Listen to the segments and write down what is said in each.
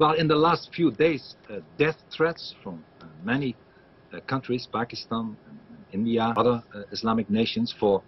Well, in the last few days, uh, death threats from uh, many uh, countries, Pakistan, India, other uh, Islamic nations, for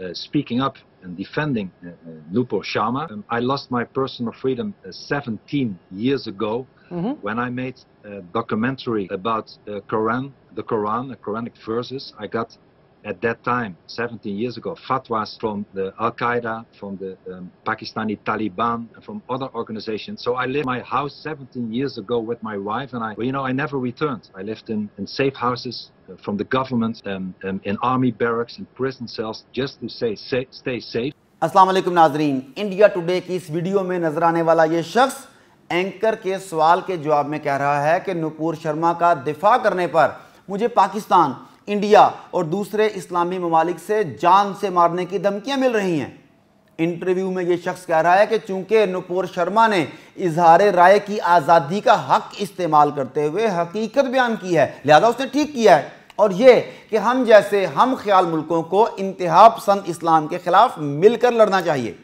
uh, speaking up and defending uh, Nupur uh, Sharma. Um, I lost my personal freedom 17 years ago mm -hmm. when I made a documentary about Quran, the Quran, the Quranic verses. I got at that time, 17 years ago, fatwas from the Al Qaeda, from the um, Pakistani Taliban, from other organizations. So I left my house 17 years ago with my wife, and I, well, you know, I never returned. I lived in, in safe houses uh, from the government, um, um, in army barracks, in prison cells, just to say, say stay safe. Assalamualaikum, Nazreen. India Today. की इस video, में नज़र आने वाला ये शख्स anchor के सवाल के जवाब में कह रहा है कि नुपुर शर्मा का दिफा करने पर मुझे पाकिस्तान इंडिया और दूसरे इस्लामी ममालिक से जान से मारने की धमकियां मिल रही हैं इंटरव्यू में यह शख्स कह रहा है कि चूंकि नुपुर शर्मा ने इजहार राय की आज़ादी का हक इस्तेमाल करते हुए हकीकत बयान की है लिहाजा उसने ठीक किया है और यह कि हम जैसे हम ख्याल मुल्कों को इंतहा पसंद इस्लाम के खिलाफ मिलकर लड़ना चाहिए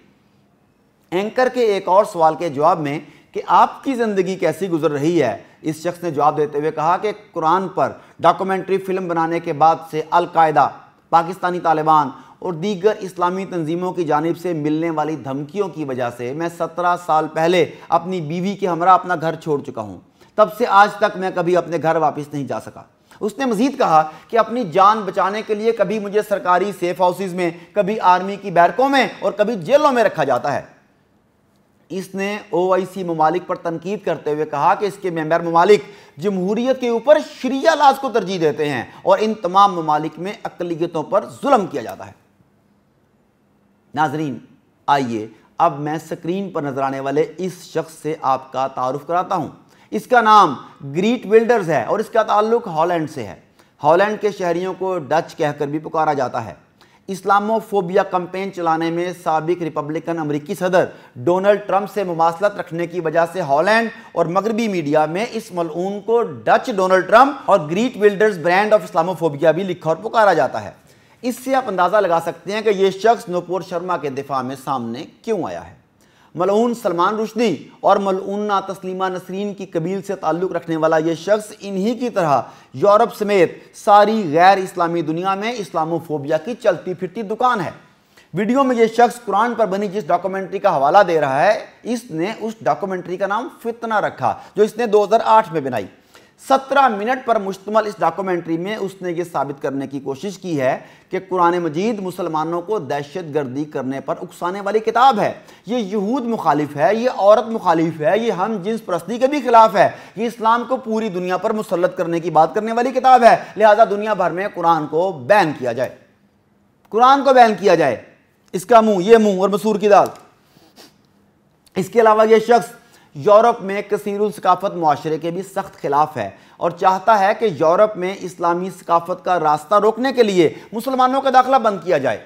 एंकर के एक और सवाल के जवाब में कि आपकी ज़िंदगी कैसी गुजर रही है इस शख्स ने जवाब देते हुए कहा कि कुरान पर डॉक्यूमेंट्री फिल्म बनाने के बाद से अलकायदा पाकिस्तानी तालिबान और दीगर इस्लामी तंजीमों की जानब से मिलने वाली धमकियों की वजह से मैं सत्रह साल पहले अपनी बीवी के हमरा अपना घर छोड़ चुका हूँ तब से आज तक मैं कभी अपने घर वापस नहीं जा सका उसने मजीद कहा कि अपनी जान बचाने के लिए कभी मुझे सरकारी सेफ हाउसेज में कभी आर्मी की बैरकों में और कभी जेलों में रखा जाता है इसने ओ आई सी ममालिक पर तनकीद करते हुए कहा कि इसके मेम्बर ममालिक जमहूरीत के ऊपर शरिया लाज को तरजीह देते हैं और इन तमाम ममालिक में अकलीतों पर जुलम किया जाता है नाजरीन आइए अब मैं स्क्रीन पर नजर आने वाले इस शख्स से आपका तारुफ कराता हूं इसका नाम ग्रीट बिल्डर्स है और इसका ताल्लुक हॉलैंड से है हॉलैंड के शहरीों को डच कहकर भी पुकारा जाता है इस्लामोफोबिया कंपेन चलाने में सबक रिपब्लिकन अमरीकी सदर डोनाल्ड ट्रंप से मुमासलत रखने की वजह से हॉलैंड और मगरबी मीडिया में इस मलून को डच डोनाल्ड ट्रंप और Geert Wilders brand of Islamophobia भी लिखा और पुकारा जाता है इससे आप अंदाज़ा लगा सकते हैं कि यह शख्स नुपुर शर्मा के दिफा में सामने क्यों आया है मलून सलमान रुशदी और मलूना तस्लीमा नसरीन की कबील से ताल्लुक़ रखने वाला ये शख्स इन्हीं की तरह यूरोप समेत सारी गैर इस्लामी दुनिया में इस्लामोफोबिया की चलती फिरती दुकान है वीडियो में ये शख्स कुरान पर बनी जिस डॉक्यूमेंट्री का हवाला दे रहा है इसने उस डॉक्यूमेंट्री का नाम फितना रखा जो इसने दो में बनाई सत्रह मिनट पर मुश्तमल इस डॉक्यूमेंट्री में उसने ये साबित करने की कोशिश की है कि कुरान मजीद मुसलमानों को दहशत गर्दी करने पर उकसाने वाली किताब है ये यहूद मुखालिफ है ये औरत मुखालिफ है ये हम जिन्स प्रस्ती के भी खिलाफ है ये इस्लाम को पूरी दुनिया पर मुसलत करने की बात करने वाली किताब है लिहाजा दुनिया भर में कुरान को बैन किया जाए कुरान को बैन किया जाए इसका मुंह ये मुंह और मसूर की दाल इसके अलावा यह शख्स यूरोप में कसीरुल सकाफत माशरे के भी सख्त खिलाफ है और चाहता है कि यूरोप में इस्लामी सकाफत का रास्ता रोकने के लिए मुसलमानों का दाखिला बंद किया जाए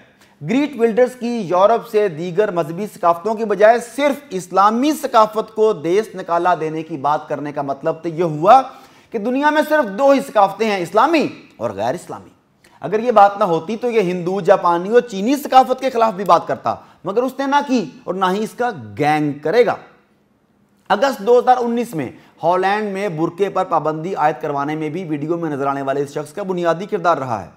ग्रीट बिल्डर्स की यूरोप से दीगर मजहबी सकाफतों की बजाय सिर्फ इस्लामी सकाफत को देश निकाला देने की बात करने का मतलब तो यह हुआ कि दुनिया में सिर्फ दो ही सकाफतें हैं इस्लामी और गैर इस्लामी अगर ये बात ना होती तो यह हिंदू जापानी और चीनी सकाफत के खिलाफ भी बात करता मगर उसने ना की और ना ही इसका गैंग करेगा अगस्त 2019 में हॉलैंड में बुरके पर पाबंदी आयद करवाने में भी वीडियो में नजर आने वाले इस शख्स का बुनियादी किरदार रहा है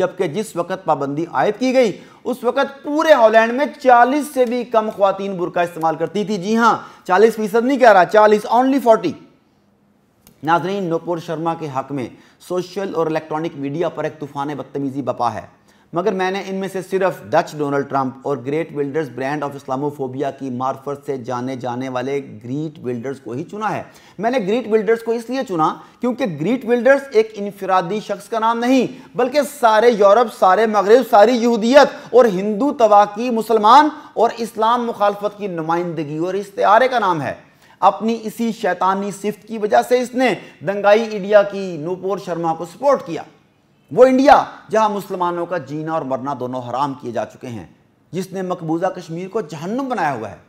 जबकि जिस वक्त पाबंदी आयद की गई उस वक्त पूरे हॉलैंड में 40 से भी कम खुवान बुरका इस्तेमाल करती थी जी हां 40 फीसद नहीं कह रहा 40 ओनली 40 नाजरीन नोपुर शर्मा के हक में सोशल और इलेक्ट्रॉनिक मीडिया पर एक तूफान बदतमीजी बपा है मगर मैंने इनमें से सिर्फ डच डोनाल्ड ट्रंप और Geert Wilders brand of Islamophobia की मार्फत से जाने जाने वाले ग्रीट बिल्डर्स को ही चुना है मैंने ग्रीट बिल्डर्स को इसलिए चुना क्योंकि ग्रीट बिल्डर्स एक इनफरादी शख्स का नाम नहीं बल्कि सारे यूरोप सारे मगरब सारी यहूदियत और हिंदू तवाकी मुसलमान और इस्लाम मुखालफत की नुमाइंदगी और इश्तारे का नाम है अपनी इसी शैतानी सिफ्त की वजह से इसने दंगाई इंडिया की नूपुर शर्मा को सपोर्ट किया वो इंडिया जहां मुसलमानों का जीना और मरना दोनों हराम किए जा चुके हैं जिसने मकबूजा कश्मीर को जहन्नुम बनाया हुआ है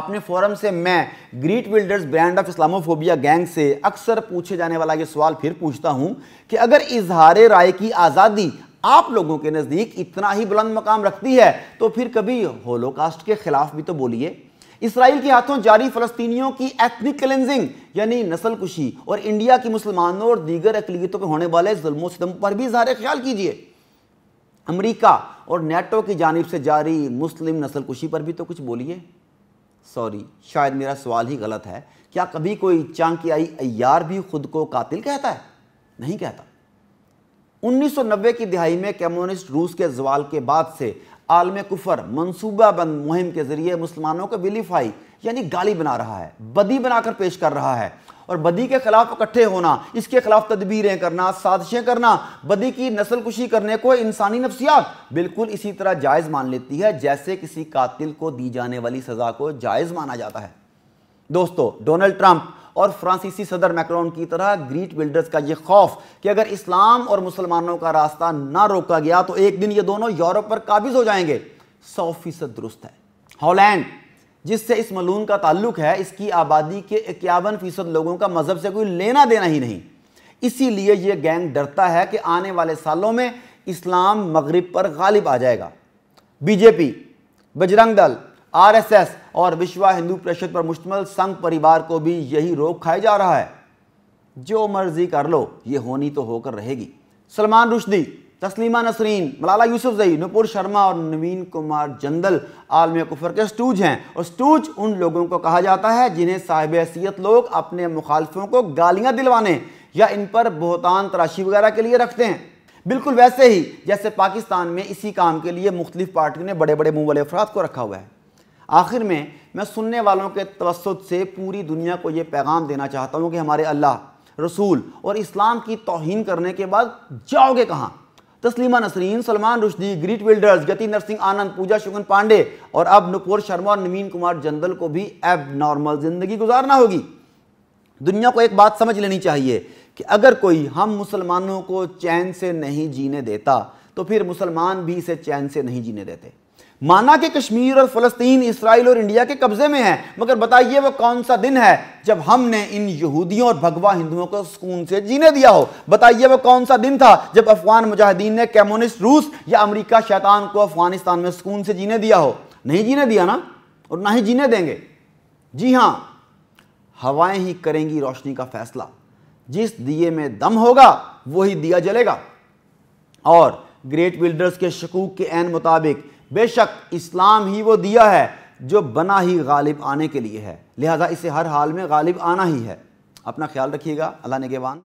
अपने फोरम से मैं Geert Wilders brand of Islamophobia gang से अक्सर पूछे जाने वाला ये सवाल फिर पूछता हूं कि अगर इजहार राय की आज़ादी आप लोगों के नज़दीक इतना ही बुलंद मकाम रखती है तो फिर कभी होलोकास्ट के खिलाफ भी तो बोलिए इसराइल के हाथों जारी फलस्तियों की एथनिक क्लेंजिंग यानी नस्ल कुशी और इंडिया की मुसलमानों और दीगर अकलीतों पर होने वाले जुल्मों सितम पर भी इजहार ख्याल कीजिए अमरीका और नेटो की जानब से जारी मुस्लिम नस्ल कुशी पर भी तो कुछ बोलिए सॉरी शायद मेरा सवाल ही गलत है क्या कभी कोई चांकी आई अयार भी खुद को कातिल कहता है नहीं कहता 1990 की दिहाई में कम्युनिस्ट रूस के जवाल के बाद से आलम कुफर मनसूबा बंद मुहिम के जरिए मुसलमानों को विलीफाई यानी गाली बना रहा है बदी बनाकर पेश कर रहा है और बदी के खिलाफ इकट्ठे होना इसके खिलाफ तदबीरें करना साजिशें करना बदी की नस्ल कुशी करने को इंसानी नफ्सियात बिल्कुल इसी तरह जायज़ मान लेती है जैसे किसी कातिल को दी जाने वाली सज़ा को जायज़ माना जाता है दोस्तों डोनाल्ड ट्रंप और फ्रांसीसी सदर मैक्रोन की तरह ग्रीट बिल्डर्स का ये खौफ कि अगर इस्लाम और मुसलमानों का रास्ता ना रोका गया तो एक दिन ये दोनों यूरोप पर काबिज हो जाएंगे सौ फीसद दुरुस्त है हॉलैंड जिससे इस मलून का ताल्लुक है इसकी आबादी के इक्यावन फीसद लोगों का मजहब से कोई लेना देना ही नहीं इसीलिए यह गैंग डरता है कि आने वाले सालों में इस्लाम मगरब पर गालिब आ जाएगा बीजेपी बजरंग दल आरएसएस और विश्व हिंदू परिषद पर मुश्तमल संघ परिवार को भी यही रोक खाया जा रहा है जो मर्जी कर लो ये होनी तो होकर रहेगी सलमान रुशदी तस्लीमा नसरीन मलाला जई नुपुर शर्मा और नवीन कुमार जंदल आलम कुफर के स्टूज हैं और स्टूज उन लोगों को कहा जाता है जिन्हें साहिब हैसीत लोग अपने मुखालफों को गालियां दिलवाने या इन पर बहुतान तराशी वगैरह के लिए रखते हैं बिल्कुल वैसे ही जैसे पाकिस्तान में इसी काम के लिए मुख्तलिफ पार्टियों ने बड़े बड़े मुंह वाले अफराद को रखा हुआ है आखिर में मैं सुनने वालों के तवसत से पूरी दुनिया को ये पैगाम देना चाहता हूँ कि हमारे अल्लाह रसूल और इस्लाम की तोहन करने के बाद जाओगे कहाँ तस्लीमा नसरीन सलमान रुशदी ग्रीट विल्डर्स गति नरसिंह आनंद पूजा शुगन पांडे और अब नुपुर शर्मा और नवीन कुमार जंदल को भी एब नॉर्मल ज़िंदगी गुजारना होगी दुनिया को एक बात समझ लेनी चाहिए कि अगर कोई हम मुसलमानों को चैन से नहीं जीने देता तो फिर मुसलमान भी इसे चैन से नहीं जीने देते माना कि कश्मीर और फलस्तीन इसराइल और इंडिया के कब्जे में है मगर बताइए वो कौन सा दिन है जब हमने इन यहूदियों और भगवा हिंदुओं को सुकून से जीने दिया हो बताइए वो कौन सा दिन था जब अफगान मुजाहिदीन ने कम्युनिस्ट रूस या अमेरिका शैतान को अफगानिस्तान में सुकून से जीने दिया हो नहीं जीने दिया ना और ना ही जीने देंगे जी हाँ हवाएं ही करेंगी रोशनी का फैसला जिस दिए में दम होगा वही दिया जलेगा और ग्रेट बिल्डर्स के शकूक के एन मुताबिक बेशक इस्लाम ही वो दिया है जो बना ही गालिब आने के लिए है लिहाजा इसे हर हाल में गालिब आना ही है अपना ख्याल रखिएगा अल्लाह नेगेवान